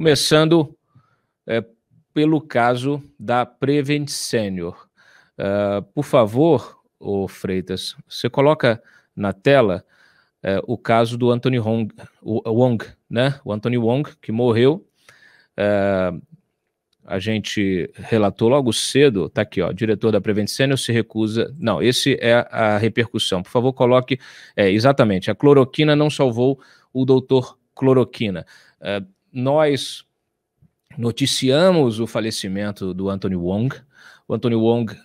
Começando é, pelo caso da Prevent Senior. Uh, por favor, ô Freitas, você coloca na tela é, o caso do Anthony Hong, o, o Wong, né? O Anthony Wong, que morreu. É, a gente relatou logo cedo, tá aqui, ó, diretor da Prevent Senior se recusa. Não, esse é a repercussão. Por favor, coloque é, exatamente. A cloroquina não salvou o doutor Cloroquina nós noticiamos o falecimento do Anthony Wong. O Anthony Wong, uh,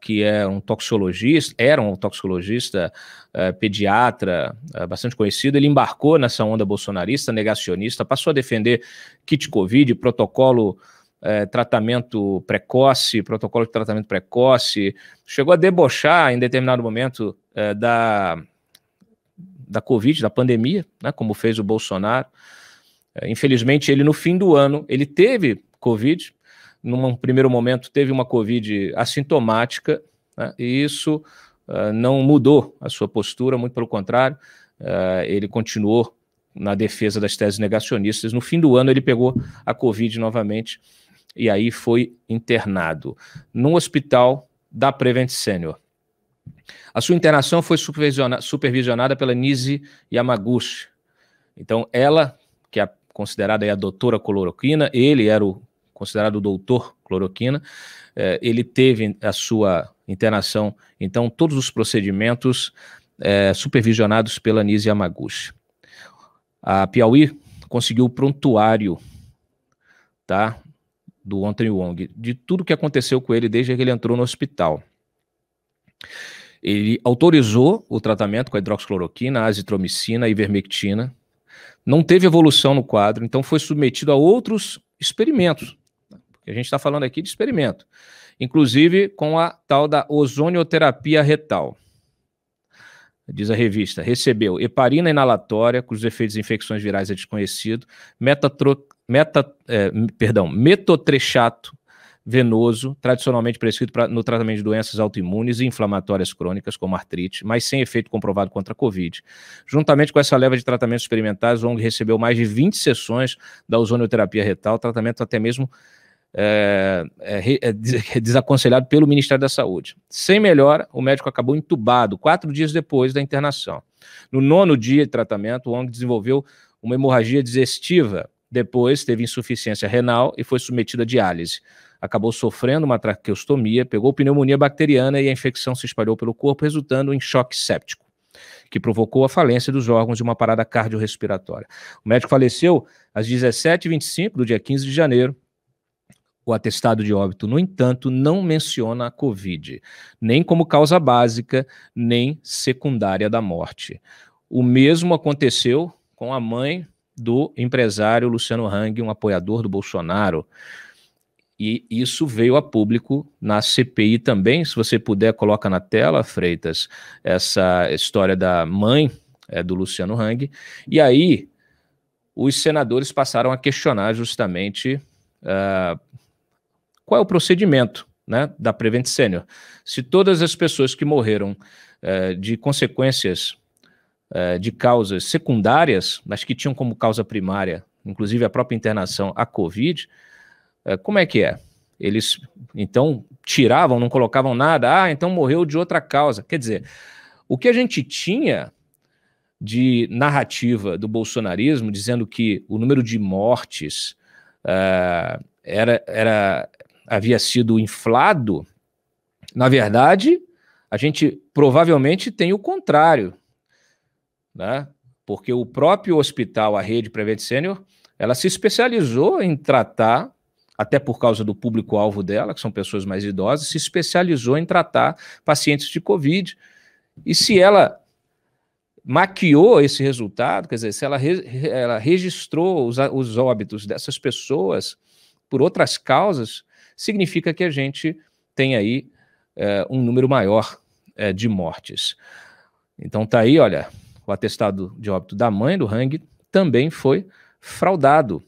que é um toxicologista, era um toxicologista uh, ah, pediatra uh, bastante conhecido, ele embarcou nessa onda bolsonarista, negacionista, passou a defender kit Covid, protocolo eh, tratamento precoce, protocolo de tratamento precoce, chegou a debochar em determinado momento eh, da, da Covid, da pandemia, né, como fez o Bolsonaro. É, infelizmente, ele no fim do ano, ele teve Covid, num primeiro momento teve uma Covid assintomática, né? e isso uh, não mudou a sua postura, muito pelo contrário, uh, ele continuou na defesa das teses negacionistas. No fim do ano, ele pegou a Covid novamente e aí foi internado num hospital da Prevent Senior. A sua internação foi supervisionada pela Nise Yamaguchi. Então, ela considerada a doutora cloroquina, ele era o considerado o doutor cloroquina, é, ele teve a sua internação, então todos os procedimentos é, supervisionados pela Nise Yamaguchi. A Piauí conseguiu o prontuário, tá, do Anthony Wong, de tudo que aconteceu com ele desde que ele entrou no hospital. Ele autorizou o tratamento com a hidroxicloroquina, azitromicina e ivermectina, não teve evolução no quadro, então foi submetido a outros experimentos. A gente está falando aqui de experimento, inclusive com a tal da ozonioterapia retal. Diz a revista, recebeu heparina inalatória, cujos efeitos de infecções virais é desconhecido, meta, é, perdão, metotrexato, venoso, tradicionalmente prescrito pra, no tratamento de doenças autoimunes e inflamatórias crônicas, como artrite, mas sem efeito comprovado contra a Covid. Juntamente com essa leva de tratamentos experimentais, o ONG recebeu mais de 20 sessões da ozonioterapia retal, tratamento até mesmo é, é, é, desaconselhado pelo Ministério da Saúde. Sem melhora, o médico acabou entubado quatro dias depois da internação. No nono dia de tratamento, o ONG desenvolveu uma hemorragia digestiva depois teve insuficiência renal e foi submetida a diálise. Acabou sofrendo uma traqueostomia, pegou pneumonia bacteriana e a infecção se espalhou pelo corpo, resultando em choque séptico, que provocou a falência dos órgãos de uma parada cardiorrespiratória. O médico faleceu às 17h25 do dia 15 de janeiro, o atestado de óbito, no entanto, não menciona a Covid, nem como causa básica, nem secundária da morte. O mesmo aconteceu com a mãe do empresário Luciano Hang, um apoiador do Bolsonaro. E isso veio a público na CPI também. Se você puder, coloca na tela, Freitas, essa história da mãe é, do Luciano Hang. E aí, os senadores passaram a questionar justamente uh, qual é o procedimento né, da Prevent Senior. Se todas as pessoas que morreram uh, de consequências eh, de causas secundárias, mas que tinham como causa primária, inclusive a própria internação, a Covid, eh, como é que é? Eles então tiravam, não colocavam nada, ah, então morreu de outra causa. Quer dizer, o que a gente tinha de narrativa do bolsonarismo dizendo que o número de mortes uh, era, era, havia sido inflado, na verdade, a gente provavelmente tem o contrário né? Porque o próprio hospital, a rede Prevent Senior, ela se especializou em tratar, até por causa do público-alvo dela, que são pessoas mais idosas, se especializou em tratar pacientes de Covid. E se ela maquiou esse resultado, quer dizer, se ela, re, ela registrou os, os óbitos dessas pessoas por outras causas, significa que a gente tem aí é, um número maior é, de mortes. Então tá aí, olha, o atestado de óbito da mãe do Hang também foi fraudado.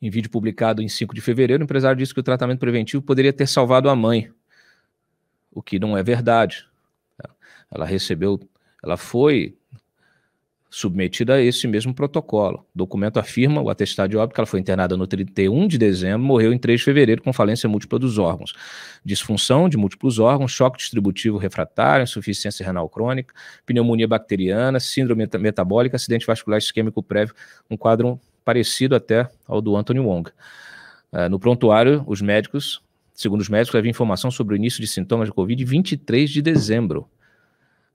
Em vídeo publicado em 5 de fevereiro, o empresário disse que o tratamento preventivo poderia ter salvado a mãe, o que não é verdade. Ela recebeu, ela foi submetida a esse mesmo protocolo. O documento afirma o atestado de óbito que ela foi internada no 31 de dezembro, morreu em 3 de fevereiro com falência múltipla dos órgãos, disfunção de múltiplos órgãos, choque distributivo refratário, insuficiência renal crônica, pneumonia bacteriana, síndrome metabólica, acidente vascular isquêmico prévio, um quadro parecido até ao do Anthony Wong. Ah, no prontuário, os médicos, segundo os médicos, havia informação sobre o início de sintomas de Covid 23 de dezembro.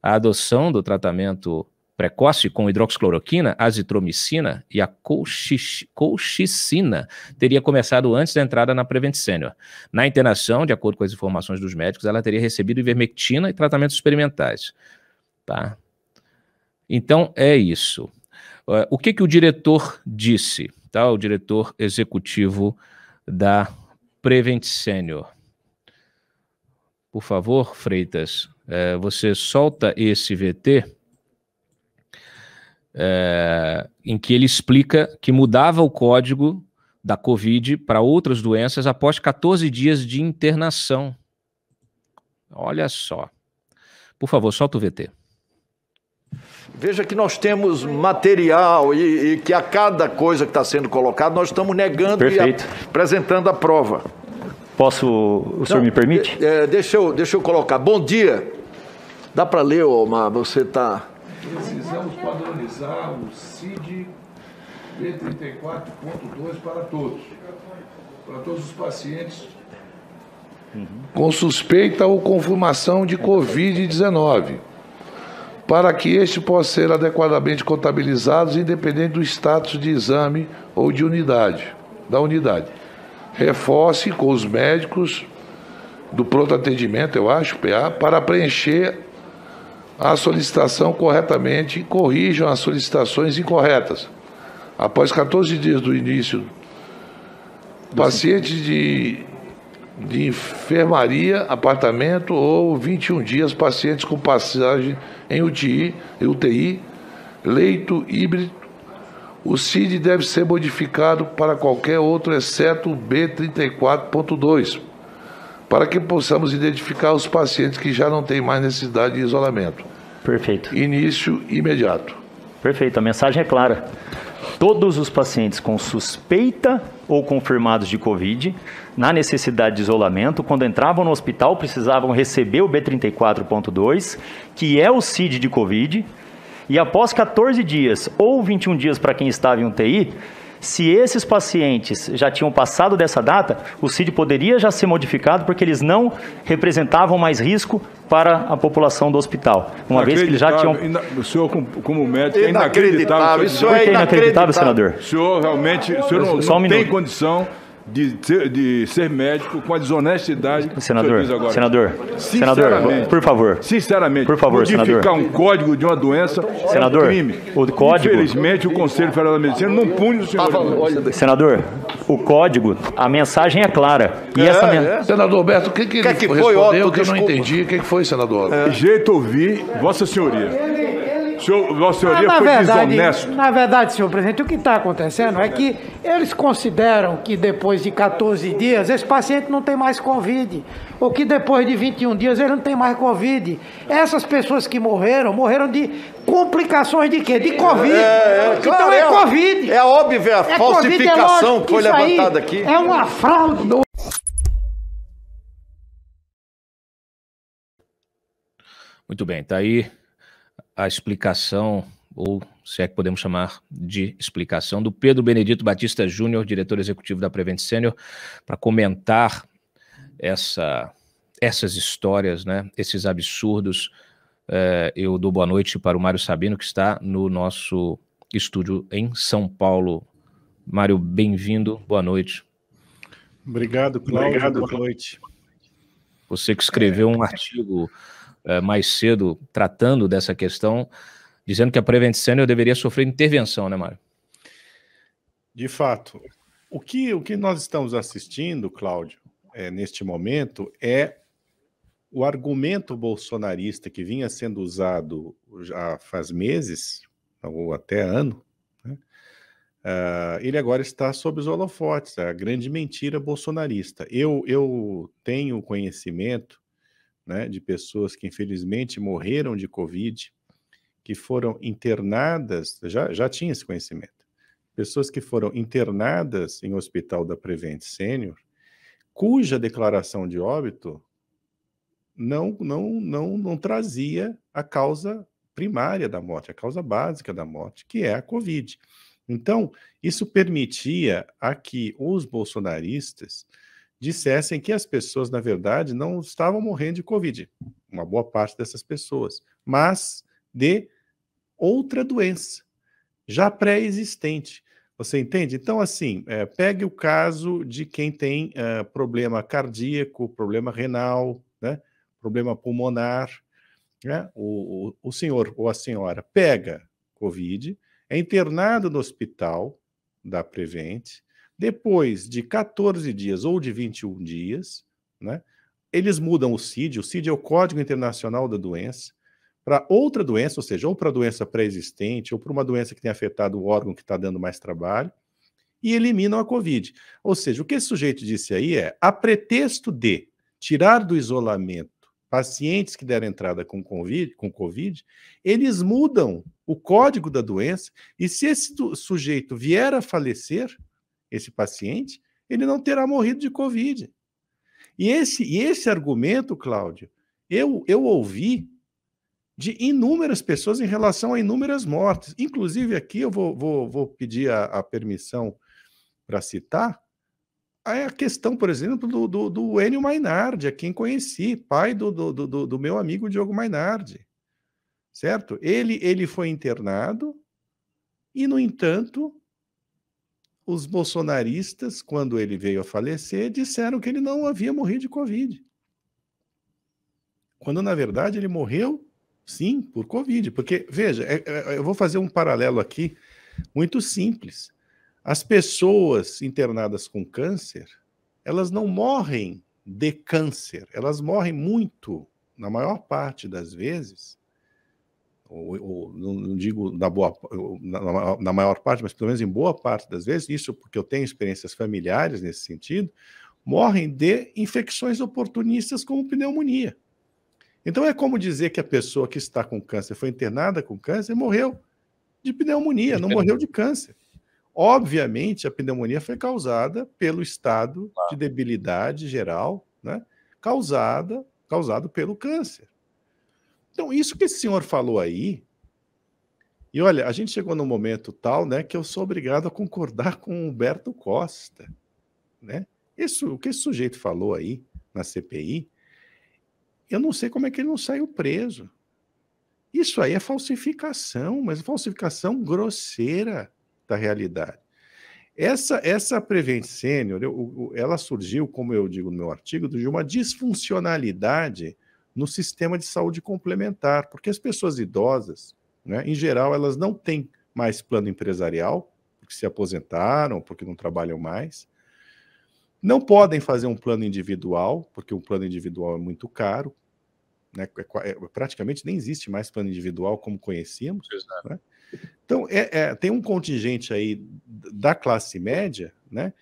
A adoção do tratamento precoce com hidroxicloroquina, azitromicina e a colchicina teria começado antes da entrada na Prevent Senior. Na internação, de acordo com as informações dos médicos, ela teria recebido ivermectina e tratamentos experimentais. Tá? Então, é isso. o que, que o diretor disse, tá? o diretor executivo da Prevent Senior? Por favor, Freitas, é, você solta esse VT é, em que ele explica que mudava o código da Covid para outras doenças após 14 dias de internação. Olha só. Por favor, solta o VT. Veja que nós temos material e, e que a cada coisa que está sendo colocada nós estamos negando Perfeito. e apresentando a prova. Posso, o Não, senhor me permite? É, é, deixa, eu, deixa eu colocar. Bom dia. Dá para ler, Omar, você está Precisamos padronizar o CID B34.2 para todos, para todos os pacientes com suspeita ou confirmação de Covid-19, para que este possa ser adequadamente contabilizado, independente do status de exame ou de unidade, da unidade. Reforce com os médicos do pronto atendimento, eu acho, PA, para preencher a solicitação corretamente e corrijam as solicitações incorretas. Após 14 dias do início, paciente de, de enfermaria, apartamento ou 21 dias, pacientes com passagem em UTI, UTI leito híbrido, o CID deve ser modificado para qualquer outro, exceto o B34.2, para que possamos identificar os pacientes que já não têm mais necessidade de isolamento. Perfeito. Início imediato. Perfeito, a mensagem é clara. Todos os pacientes com suspeita ou confirmados de Covid, na necessidade de isolamento, quando entravam no hospital, precisavam receber o B34.2, que é o CID de Covid, e após 14 dias ou 21 dias para quem estava em UTI, se esses pacientes já tinham passado dessa data, o CID poderia já ser modificado porque eles não representavam mais risco para a população do hospital. Uma vez que eles já tinham. Ina... O senhor, como médico, é inacreditável. Isso é, é inacreditável, senador. O senhor realmente o senhor não, não tem condição de ser, de ser médico com a desonestidade senador, que agora. Senador, senador, por favor. Sinceramente, por favor, modificar senador. um código de uma doença senador, é um crime. O código, Infelizmente, o Conselho Federal da Medicina não pune o senhor. Tá senador, o código, a mensagem é clara. E é, essa men... é. Senador Alberto, o que, que, que, é que foi, o Otto, que eu não entendi? O que, que foi, senador? É. Jeito ouvir, Vossa Senhoria senhor, Vossa Senhoria na, ah, na foi verdade, desonesto. Na verdade, senhor presidente, o que está acontecendo é que eles consideram que depois de 14 dias esse paciente não tem mais Covid, ou que depois de 21 dias ele não tem mais Covid. Essas pessoas que morreram, morreram de complicações de quê? De é, Covid. É, é, claro, então, então é, é Covid. É óbvio é a é falsificação COVID, que foi levantada aqui. É uma fraude. Muito bem, tá aí a explicação, ou se é que podemos chamar de explicação, do Pedro Benedito Batista Júnior, diretor executivo da Prevent Senior, para comentar essa, essas histórias, né, esses absurdos. É, eu dou boa noite para o Mário Sabino, que está no nosso estúdio em São Paulo. Mário, bem-vindo, boa noite. Obrigado, Cláudio. Obrigado, boa noite. Você que escreveu é. um artigo eh, mais cedo tratando dessa questão, dizendo que a Prevent Senior deveria sofrer intervenção, né, Mário? De fato. O que, o que nós estamos assistindo, Cláudio, é, neste momento, é o argumento bolsonarista que vinha sendo usado já faz meses, ou até ano, né? uh, ele agora está sob os holofotes, a grande mentira bolsonarista. Eu, eu tenho conhecimento né, de pessoas que infelizmente morreram de Covid, que foram internadas, já, já tinha esse conhecimento, pessoas que foram internadas em hospital da Prevent Sênior, cuja declaração de óbito não, não, não, não trazia a causa primária da morte, a causa básica da morte, que é a Covid. Então, isso permitia a que os bolsonaristas dissessem que as pessoas, na verdade, não estavam morrendo de Covid, uma boa parte dessas pessoas, mas de outra doença, já pré-existente. Você entende? Então, assim, é, pegue o caso de quem tem é, problema cardíaco, problema renal, né, problema pulmonar. Né, o, o, o senhor ou a senhora pega Covid, é internado no hospital da Prevente. Depois de 14 dias ou de 21 dias, né, eles mudam o CID, o CID é o Código Internacional da Doença, para outra doença, ou seja, ou para doença pré-existente, ou para uma doença que tem afetado o órgão que está dando mais trabalho, e eliminam a Covid. Ou seja, o que esse sujeito disse aí é, a pretexto de tirar do isolamento pacientes que deram entrada com COVID, com COVID, eles mudam o código da doença, e se esse sujeito vier a falecer, esse paciente, ele não terá morrido de Covid. E esse, e esse argumento, Cláudio, eu, eu ouvi de inúmeras pessoas em relação a inúmeras mortes. Inclusive, aqui eu vou, vou, vou pedir a, a permissão para citar a questão, por exemplo, do, do, do Enio Mainardi, a quem conheci, pai do, do, do, do meu amigo Diogo Mainardi. Certo? Ele, ele foi internado e, no entanto, os bolsonaristas, quando ele veio a falecer, disseram que ele não havia morrido de Covid. Quando, na verdade, ele morreu, sim, por Covid. Porque, veja, é, é, eu vou fazer um paralelo aqui muito simples. As pessoas internadas com câncer, elas não morrem de câncer, elas morrem muito, na maior parte das vezes, ou, ou não digo na, boa, na, na maior parte, mas pelo menos em boa parte das vezes, isso porque eu tenho experiências familiares nesse sentido, morrem de infecções oportunistas como pneumonia. Então é como dizer que a pessoa que está com câncer foi internada com câncer e morreu de pneumonia, não morreu de câncer. Obviamente, a pneumonia foi causada pelo estado de debilidade geral, né? causada causado pelo câncer. Então, isso que esse senhor falou aí. E olha, a gente chegou num momento tal, né, que eu sou obrigado a concordar com o Humberto Costa, né? Isso, o que esse sujeito falou aí na CPI, eu não sei como é que ele não saiu preso. Isso aí é falsificação, mas falsificação grosseira da realidade. Essa, essa Prevent Senior, eu, eu, ela surgiu, como eu digo no meu artigo, de uma disfuncionalidade no sistema de saúde complementar, porque as pessoas idosas, né, em geral, elas não têm mais plano empresarial, porque se aposentaram, porque não trabalham mais. Não podem fazer um plano individual, porque um plano individual é muito caro. Né? É é, praticamente nem existe mais plano individual como conhecíamos. Né? Então, é, é, tem um contingente aí da classe média né,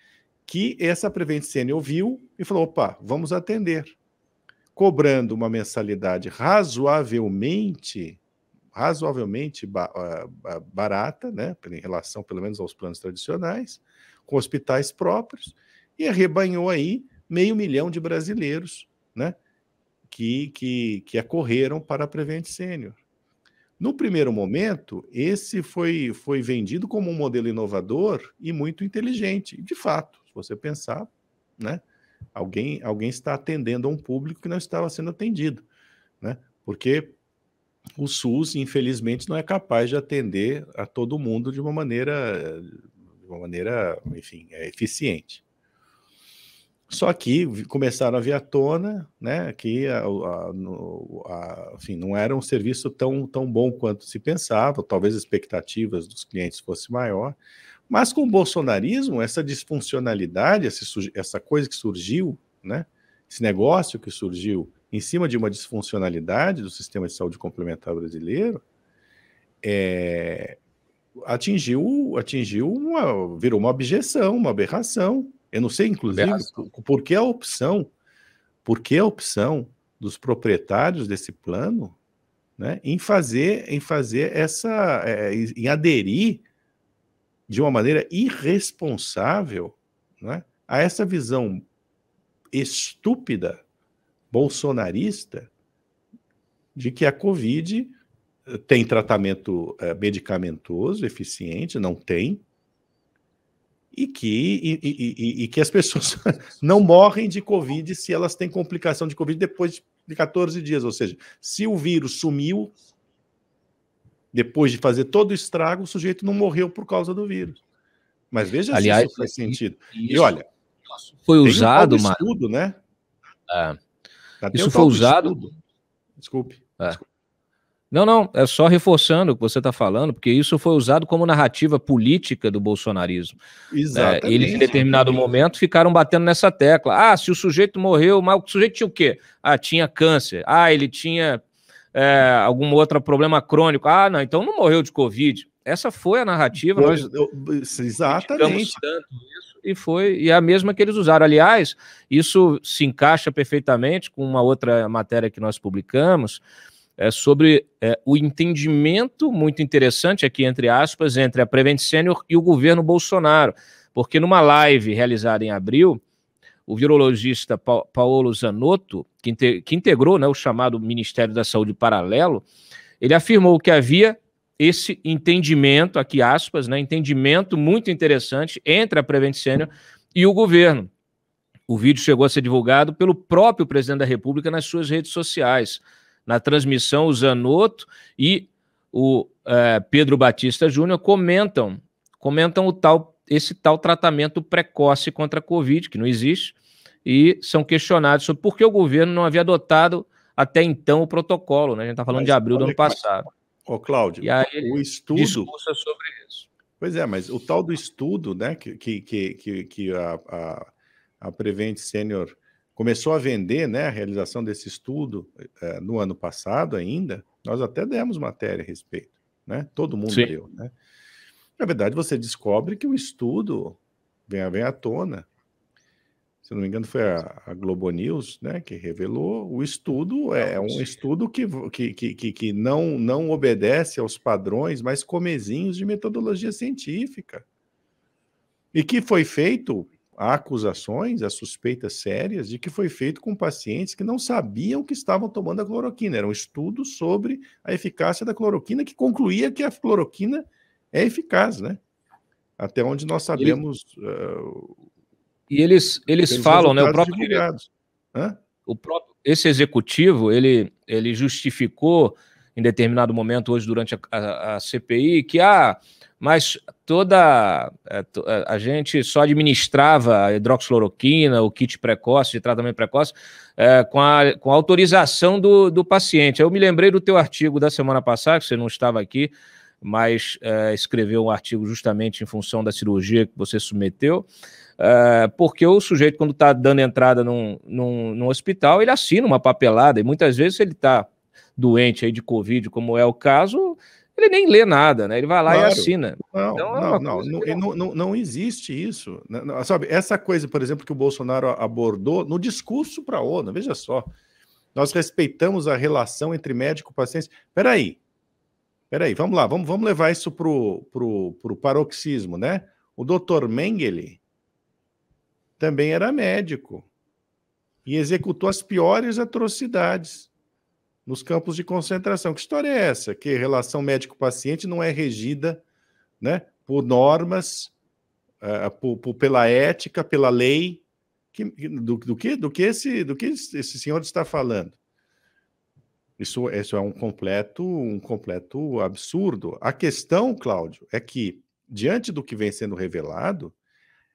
que essa Prevent Senior viu e falou: opa, vamos atender cobrando uma mensalidade razoavelmente razoavelmente ah, barata, né, em relação pelo menos aos planos tradicionais, com hospitais próprios, e arrebanhou aí meio milhão de brasileiros, né, que, que, que acorreram para a Prevent Senior. No primeiro momento, esse foi, foi vendido como um modelo inovador e muito inteligente. De fato, se você pensar, né? Alguém, alguém está atendendo a um público que não estava sendo atendido, né? Porque o SUS, infelizmente, não é capaz de atender a todo mundo de uma maneira, de uma maneira, enfim, é eficiente. Só que começaram a vir à tona, né, que a, a, a, enfim, não era um serviço tão, tão bom quanto se pensava, talvez as expectativas dos clientes fossem maior, mas com o bolsonarismo, essa disfuncionalidade, essa, essa coisa que surgiu, né? esse negócio que surgiu em cima de uma disfuncionalidade do sistema de saúde complementar brasileiro, é, atingiu, atingiu uma, virou uma objeção, uma aberração. Eu não sei, inclusive, por, por que a opção, por que a opção dos proprietários desse plano, né, em fazer, em fazer essa, é, em aderir de uma maneira irresponsável né, a essa visão estúpida, bolsonarista, de que a Covid eh, tem tratamento eh, medicamentoso eficiente, não tem, e que, e, e, e, que as pessoas não morrem de Covid se elas têm complicação de Covid depois de 14 dias. Ou seja, se o vírus sumiu, depois de fazer todo o estrago, o sujeito não morreu por causa do vírus. Mas veja Aliás, se isso faz sentido. Isso e olha, foi usado, um estudo, né? É. Tá, isso um foi usado. É. Desculpe. Não, não, é só reforçando o que você está falando, porque isso foi usado como narrativa política do bolsonarismo. Exatamente. É, eles, em determinado momento, ficaram batendo nessa tecla. Ah, se o sujeito morreu, mas o sujeito tinha o quê? Ah, tinha câncer. Ah, ele tinha é, algum outro problema crônico. Ah, não, então não morreu de Covid. Essa foi a narrativa. Pois, nós, eu, exatamente. Tanto isso, e foi e é a mesma que eles usaram. Aliás, isso se encaixa perfeitamente com uma outra matéria que nós publicamos é, sobre é, o entendimento muito interessante aqui, entre aspas, entre a Prevent Senior e o governo Bolsonaro. Porque numa live realizada em abril, o virologista Paulo Paolo Zanotto, que, que integrou né, o chamado Ministério da Saúde paralelo, ele afirmou que havia esse entendimento, aqui aspas, né, entendimento muito interessante entre a Prevent Senior e o governo. O vídeo chegou a ser divulgado pelo próprio presidente da República nas suas redes sociais. Na transmissão, o Zanotto e o é, Pedro Batista Júnior comentam, comentam o tal esse tal tratamento precoce contra a Covid, que não existe, e são questionados sobre por que o governo não havia adotado até então o protocolo, né? A gente está falando mas, de abril do ano passado. Ô, Cláudio, e aí, o estudo. Discursa sobre isso. Pois é, mas o tal do estudo, né, que, que, que, que a, a, a Prevent Senior começou a vender, né, a realização desse estudo é, no ano passado ainda, nós até demos matéria a respeito, né? Todo mundo Sim. deu, né? Na verdade, você descobre que o estudo vem, vem à tona. Se não me engano, foi a, a Globo News né, que revelou. O estudo é um estudo que, que, que, que não, não obedece aos padrões, mas comezinhos de metodologia científica. E que foi feito há acusações, há suspeitas sérias de que foi feito com pacientes que não sabiam que estavam tomando a cloroquina. Era um estudo sobre a eficácia da cloroquina que concluía que a cloroquina é eficaz, né? Até onde nós sabemos. Uh, e eles, eles falam, né? O próprio, o próprio, esse executivo, ele, ele justificou em determinado momento hoje durante a, a, a CPI que ah, mas toda a, eh, eh, a, gente só administrava a hidroxiloroquina, o kit precoce, de tratamento precoce, é, com, a, com autorização do, do paciente. Eu me lembrei do teu artigo da semana passada, que você não estava aqui, mas eh, escreveu um artigo justamente em função da cirurgia que você submeteu, eh, porque o sujeito, quando está dando entrada num, num, num, hospital, ele assina uma papelada, e muitas vezes ele está doente aí de Covid, como é o caso, ele nem lê nada, né? Ele vai lá claro. e assina. Não, então, é não, não, não, não, não, existe isso. Sabe, essa coisa, por exemplo, que o Bolsonaro abordou no discurso para a ONU, veja só. Nós respeitamos a relação entre médico e paciente. Peraí, Peraí, vamos lá, vamos, vamos levar isso para o pro, pro paroxismo, né? O doutor Mengele também era médico e executou as piores atrocidades nos campos de concentração. Que história é essa? Que relação médico-paciente não é regida né, por normas, uh, por, por, pela ética, pela lei. Que, do, do, que, do que, esse, do que esse senhor está falando? Isso, isso é um completo, um completo absurdo. A questão, Cláudio, é que, diante do que vem sendo revelado,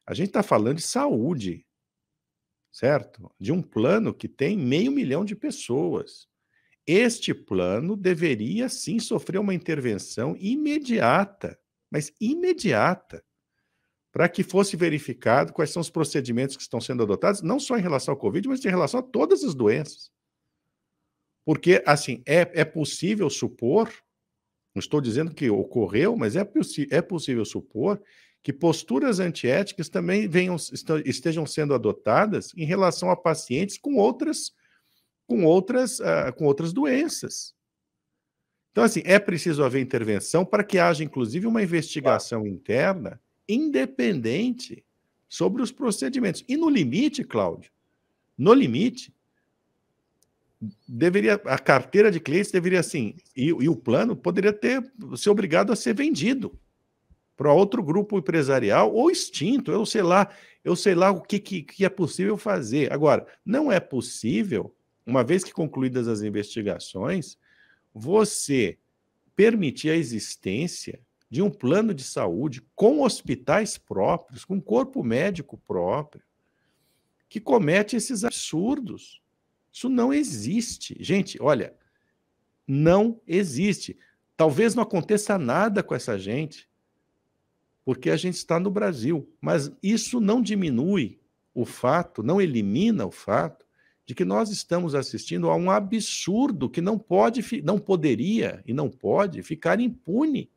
a gente está falando de saúde, certo? De um plano que tem meio milhão de pessoas. Este plano deveria sim sofrer uma intervenção imediata, mas imediata, para que fosse verificado quais são os procedimentos que estão sendo adotados, não só em relação ao Covid, mas em relação a todas as doenças. Porque, assim, é, é possível supor, não estou dizendo que ocorreu, mas é, é possível supor que posturas antiéticas também venham, estejam sendo adotadas em relação a pacientes com outras, com outras, uh, com outras doenças. Então, assim, é preciso haver intervenção para que haja, inclusive, uma investigação interna independente sobre os procedimentos. E no limite, Cláudio, no limite, deveria a carteira de clientes deveria assim e, e o plano poderia ter ser obrigado a ser vendido para outro grupo empresarial ou extinto eu sei lá eu sei lá o que, que, que é possível fazer agora não é possível uma vez que concluídas as investigações você permitir a existência de um plano de saúde com hospitais próprios com corpo médico próprio que comete esses absurdos isso não existe. Gente, olha, não existe. Talvez não aconteça nada com essa gente, porque a gente está no Brasil. Mas isso não diminui o fato, não elimina o fato de que nós estamos assistindo a um absurdo que não pode, não poderia e não pode ficar impune.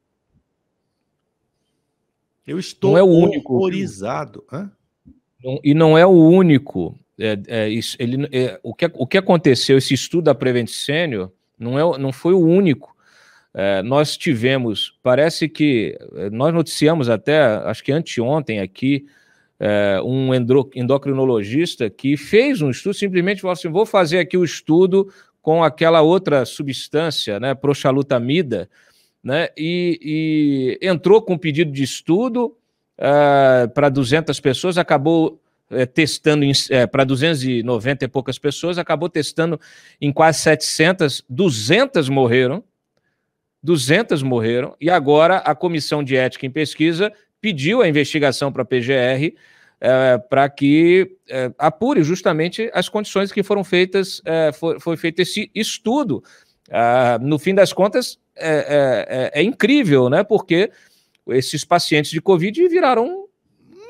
Eu estou é o único. horrorizado. Hã? E não é o único. É, é, isso, ele, é, o, que, o que aconteceu, esse estudo da Prevent Senior, não, é, não foi o único. É, nós tivemos, parece que, é, nós noticiamos até, acho que anteontem aqui, é, um endocrinologista que fez um estudo, simplesmente falou assim, vou fazer aqui o estudo com aquela outra substância, né, proxalutamida, né, e, e entrou com um pedido de estudo para 200 pessoas, acabou é, testando é, para 290 e poucas pessoas, acabou testando em quase 700, 200 morreram, 200 morreram, e agora a Comissão de Ética em Pesquisa pediu a investigação para a PGR é, para que é, apure justamente as condições que foram feitas, é, foi, foi, feito esse estudo. Ah, no fim das contas, é, é, é, é, incrível, né? Porque esses pacientes de Covid viraram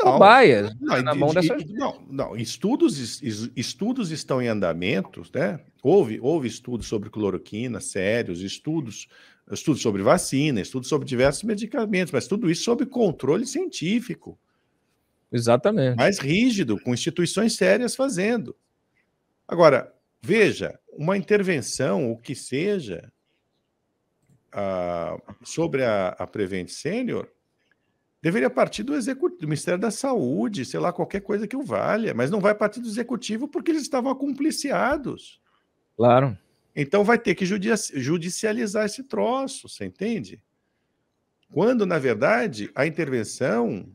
não, cobaias não, tá na mão Não, não, estudos, estudos estão em andamento, né? Houve, houve estudos sobre cloroquina, sérios, estudos, estudos sobre vacina, estudos sobre diversos medicamentos, mas tudo isso sob controle científico. Exatamente. Mais rígido, com instituições sérias fazendo. Agora, veja, uma intervenção, o que seja, a, ah, sobre a, a Prevent Senior, Deveria partir do, executivo, do Ministério da Saúde, sei lá, qualquer coisa que o valha, mas não vai partir do Executivo porque eles estavam acumpliciados. Claro. Então vai ter que judicializar esse troço, você entende? Quando, na verdade, a intervenção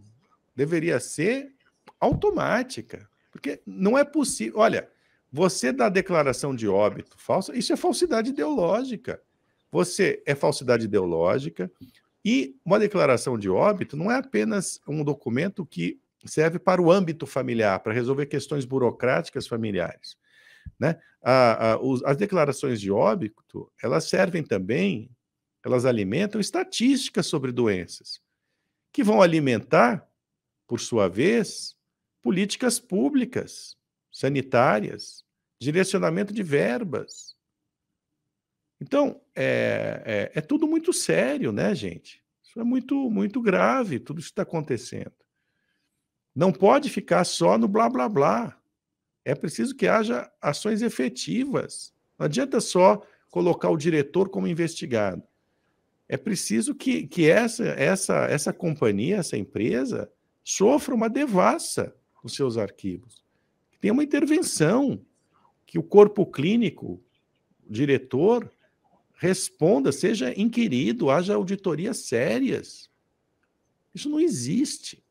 deveria ser automática. Porque não é possível. Olha, você dá declaração de óbito falsa, isso é falsidade ideológica. Você é falsidade ideológica, e uma declaração de óbito não é apenas um documento que serve para o âmbito familiar, para resolver questões burocráticas familiares. Né? A, a, os, as declarações de óbito, elas servem também, elas alimentam estatísticas sobre doenças, que vão alimentar, por sua vez, políticas públicas, sanitárias, direcionamento de verbas. Então, é, é, é tudo muito sério, né, gente? Isso é muito, muito grave, tudo isso está acontecendo. Não pode ficar só no blá blá blá. É preciso que haja ações efetivas. Não adianta só colocar o diretor como investigado. É preciso que, que essa, essa, essa companhia, essa empresa, sofra uma devassa nos seus arquivos. Que tenha uma intervenção, que o corpo clínico, o diretor, Responda, seja inquirido, haja auditorias sérias. Isso não existe.